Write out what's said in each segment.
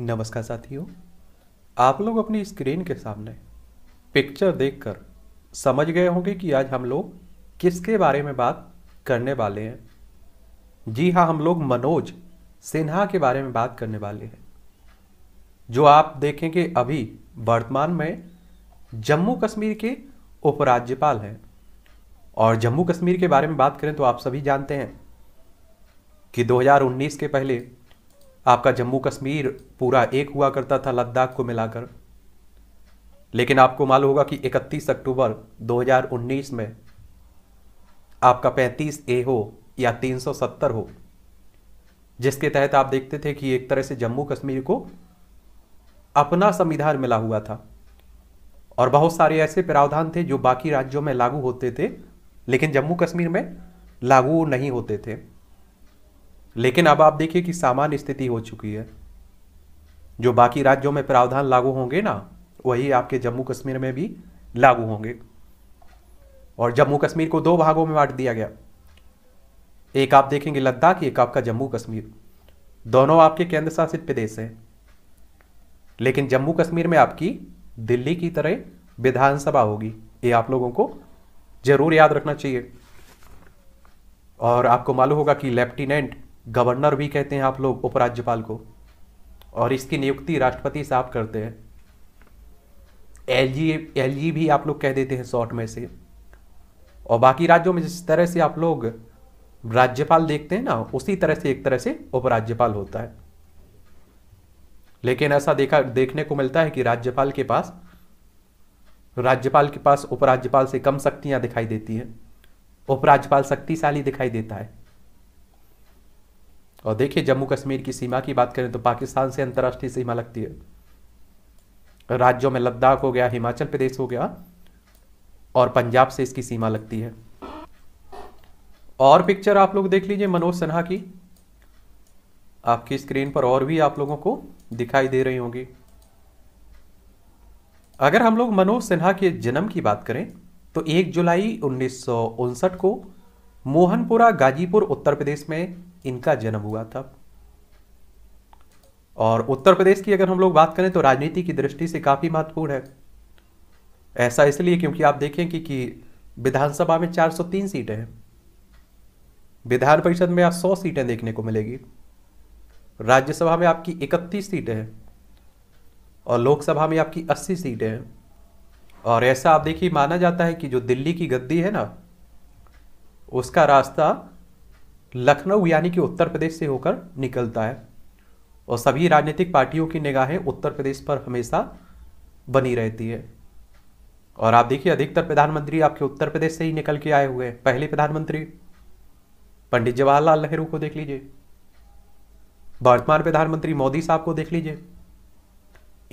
नमस्कार साथियों आप लोग अपनी स्क्रीन के सामने पिक्चर देखकर समझ गए होंगे कि आज हम लोग किसके बारे में बात करने वाले हैं जी हाँ हम लोग मनोज सिन्हा के बारे में बात करने वाले हैं जो आप देखेंगे अभी वर्तमान में जम्मू कश्मीर के उपराज्यपाल हैं और जम्मू कश्मीर के बारे में बात करें तो आप सभी जानते हैं कि 2019 के पहले आपका जम्मू कश्मीर पूरा एक हुआ करता था लद्दाख को मिलाकर लेकिन आपको मालूम होगा कि 31 अक्टूबर 2019 में आपका 35 ए हो या 370 हो जिसके तहत आप देखते थे कि एक तरह से जम्मू कश्मीर को अपना संविधान मिला हुआ था और बहुत सारे ऐसे प्रावधान थे जो बाकी राज्यों में लागू होते थे लेकिन जम्मू कश्मीर में लागू नहीं होते थे लेकिन अब आप देखिए कि सामान्य स्थिति हो चुकी है जो बाकी राज्यों में प्रावधान लागू होंगे ना वही आपके जम्मू कश्मीर में भी लागू होंगे और जम्मू कश्मीर को दो भागों में बांट दिया गया एक आप देखेंगे लद्दाख एक आपका जम्मू कश्मीर दोनों आपके केंद्र शासित प्रदेश हैं लेकिन जम्मू कश्मीर में आपकी दिल्ली की तरह विधानसभा होगी ये आप लोगों को जरूर याद रखना चाहिए और आपको मालूम होगा कि लेफ्टिनेंट गवर्नर भी कहते हैं आप लोग उपराज्यपाल को और इसकी नियुक्ति राष्ट्रपति साहब करते हैं एल जी भी आप लोग कह देते हैं शॉर्ट में से और बाकी राज्यों में जिस तरह से आप लोग राज्यपाल देखते हैं ना उसी तरह से एक तरह से उपराज्यपाल होता है लेकिन ऐसा देखा देखने को मिलता है कि राज्यपाल के पास राज्यपाल के पास उपराज्यपाल से कम शक्तियां दिखाई देती है उपराज्यपाल शक्तिशाली दिखाई देता है और देखिए जम्मू कश्मीर की सीमा की बात करें तो पाकिस्तान से अंतर्राष्ट्रीय सीमा लगती है राज्यों में लद्दाख हो गया हिमाचल प्रदेश हो गया और पंजाब से इसकी सीमा लगती है और पिक्चर आप लोग देख लीजिए मनोज सिन्हा की आपकी स्क्रीन पर और भी आप लोगों को दिखाई दे रही होगी अगर हम लोग मनोज सिन्हा के जन्म की बात करें तो 1 जुलाई उन्नीस को मोहनपुरा गाजीपुर उत्तर प्रदेश में इनका जन्म हुआ था और उत्तर प्रदेश की अगर हम लोग बात करें तो राजनीति की दृष्टि से काफ़ी महत्वपूर्ण है ऐसा इसलिए क्योंकि आप देखें कि, कि विधानसभा में 403 सीटें हैं विधान परिषद में आप 100 सीटें देखने को मिलेगी राज्यसभा में आपकी 31 सीटें हैं और लोकसभा में आपकी 80 सीटें हैं और ऐसा आप देखिए माना जाता है कि जो दिल्ली की गद्दी है ना उसका रास्ता लखनऊ यानी कि उत्तर प्रदेश से होकर निकलता है और सभी राजनीतिक पार्टियों की निगाहें उत्तर प्रदेश पर हमेशा बनी रहती है और आप देखिए अधिकतर प्रधानमंत्री आपके उत्तर प्रदेश से ही निकल के आए हुए हैं पहले प्रधानमंत्री पंडित जवाहरलाल नेहरू को देख लीजिए वर्तमान प्रधानमंत्री मोदी साहब को देख लीजिए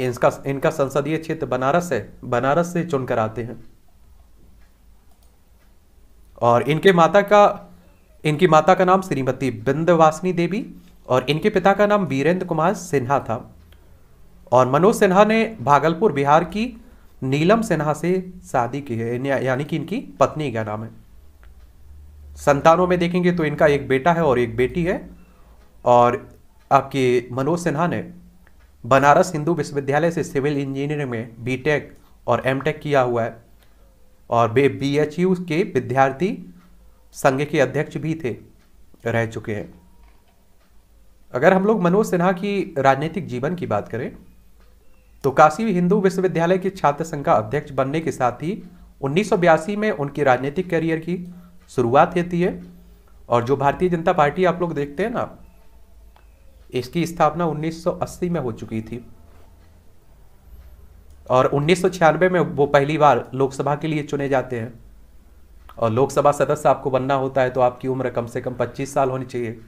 इनका इनका संसदीय क्षेत्र बनारस है बनारस से चुनकर आते हैं और इनके माता का इनकी माता का नाम श्रीमती बिंदवासिनी देवी और इनके पिता का नाम वीरेंद्र कुमार सिन्हा था और मनोज सिन्हा ने भागलपुर बिहार की नीलम सिन्हा से शादी की है यानी कि इनकी पत्नी का नाम है संतानों में देखेंगे तो इनका एक बेटा है और एक बेटी है और आपके मनोज सिन्हा ने बनारस हिंदू विश्वविद्यालय से सिविल इंजीनियरिंग में बीटेक और एमटेक किया हुआ है और वे बीएचयू के विद्यार्थी संघ के अध्यक्ष भी थे रह चुके हैं अगर हम लोग मनोज सिन्हा की राजनीतिक जीवन की बात करें तो काशी हिंदू विश्वविद्यालय के छात्र संघ का अध्यक्ष बनने के साथ ही उन्नीस में उनकी राजनीतिक करियर की शुरुआत होती है और जो भारतीय जनता पार्टी आप लोग देखते हैं ना इसकी स्थापना 1980 में हो चुकी थी और उन्नीस में वो पहली बार लोकसभा के लिए चुने जाते हैं और लोकसभा सदस्य आपको बनना होता है तो आपकी उम्र कम से कम 25 साल होनी चाहिए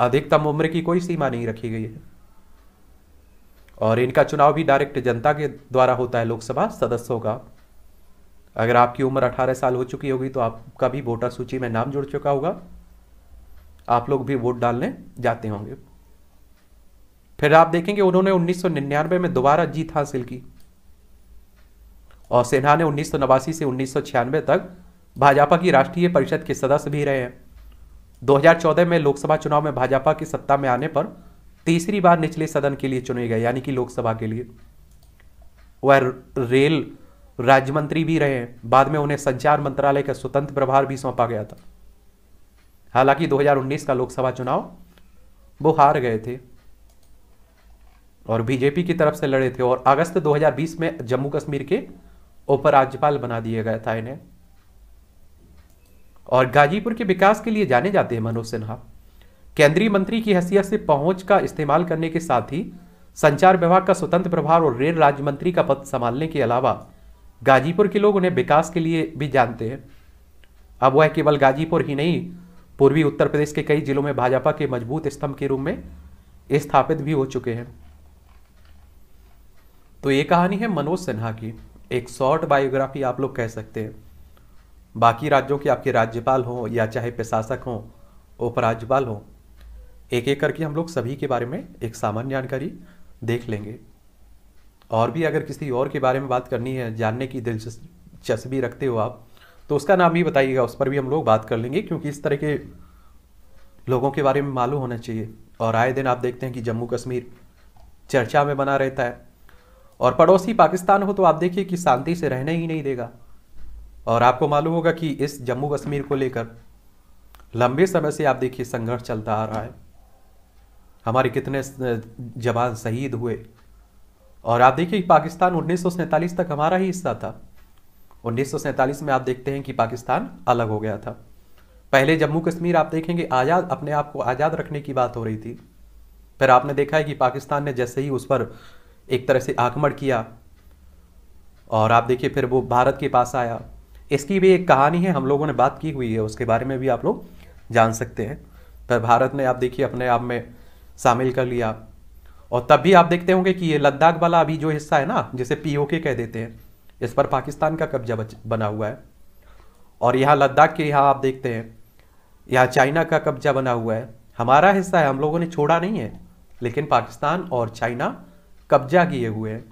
अधिकतम उम्र की कोई सीमा नहीं रखी गई है और इनका चुनाव भी डायरेक्ट जनता के द्वारा होता है लोकसभा सदस्यों का अगर आपकी उम्र 18 साल हो चुकी होगी तो आपका भी वोटर सूची में नाम जुड़ चुका होगा आप लोग भी वोट डालने जाते होंगे फिर आप देखेंगे उन्होंने उन्नीस में दोबारा जीत हासिल की और सिन्हा ने उन्नीस से उन्नीस तक भाजपा की राष्ट्रीय परिषद के सदस्य भी रहे हैं 2014 में लोकसभा चुनाव में भाजपा की सत्ता में आने पर तीसरी बार निचले सदन के लिए चुने गए यानी कि लोकसभा के लिए वह रेल राज्य मंत्री भी रहे हैं बाद में उन्हें संचार मंत्रालय का स्वतंत्र प्रभार भी सौंपा गया था हालांकि 2019 का लोकसभा चुनाव वो हार गए थे और बीजेपी की तरफ से लड़े थे और अगस्त 2020 में जम्मू कश्मीर के उपराज्यपाल बना दिया गया था इन्हें और गाजीपुर के विकास के लिए जाने जाते हैं मनोज सिन्हा केंद्रीय मंत्री की हैसियत से पहुंच का इस्तेमाल करने के साथ ही संचार विभाग का स्वतंत्र प्रभार और रेल राज्य मंत्री का पद संभालने के अलावा गाजीपुर के लोग उन्हें विकास के लिए भी जानते हैं अब वह केवल गाजीपुर ही नहीं पूर्वी उत्तर प्रदेश के कई जिलों में भाजपा के मजबूत स्तंभ के रूप में स्थापित भी हो चुके हैं तो ये कहानी है मनोज सिन्हा की एक शॉर्ट बायोग्राफी आप लोग कह सकते हैं बाकी राज्यों के आपके राज्यपाल हों या चाहे प्रशासक हों उपराज्यपाल हों एक एक करके हम लोग सभी के बारे में एक सामान्य जानकारी देख लेंगे और भी अगर किसी और के बारे में बात करनी है जानने की दिलचस्पी रखते हो आप तो उसका नाम भी बताइएगा उस पर भी हम लोग बात कर लेंगे क्योंकि इस तरह के लोगों के बारे में मालूम होना चाहिए और आए दिन आप देखते हैं कि जम्मू कश्मीर चर्चा में बना रहता है और पड़ोसी पाकिस्तान हो तो आप देखिए कि शांति से रहने ही नहीं देगा और आपको मालूम होगा कि इस जम्मू कश्मीर को लेकर लंबे समय से आप देखिए संघर्ष चलता आ रहा है हमारे कितने जवान शहीद हुए और आप देखिए पाकिस्तान उन्नीस तक हमारा ही हिस्सा था उन्नीस में आप देखते हैं कि पाकिस्तान अलग हो गया था पहले जम्मू कश्मीर आप देखेंगे आज़ाद अपने आप को आज़ाद रखने की बात हो रही थी फिर आपने देखा है कि पाकिस्तान ने जैसे ही उस पर एक तरह से आक्रमण किया और आप देखिए फिर वो भारत के पास आया इसकी भी एक कहानी है हम लोगों ने बात की हुई है उसके बारे में भी आप लोग जान सकते हैं पर भारत ने आप देखिए अपने आप में शामिल कर लिया और तब भी आप देखते होंगे कि ये लद्दाख वाला अभी जो हिस्सा है ना जिसे पीओके कह देते हैं इस पर पाकिस्तान का कब्जा बना हुआ है और यहाँ लद्दाख के यहाँ आप देखते हैं यहाँ चाइना का कब्जा बना हुआ है हमारा हिस्सा है हम लोगों ने छोड़ा नहीं है लेकिन पाकिस्तान और चाइना कब्जा किए हुए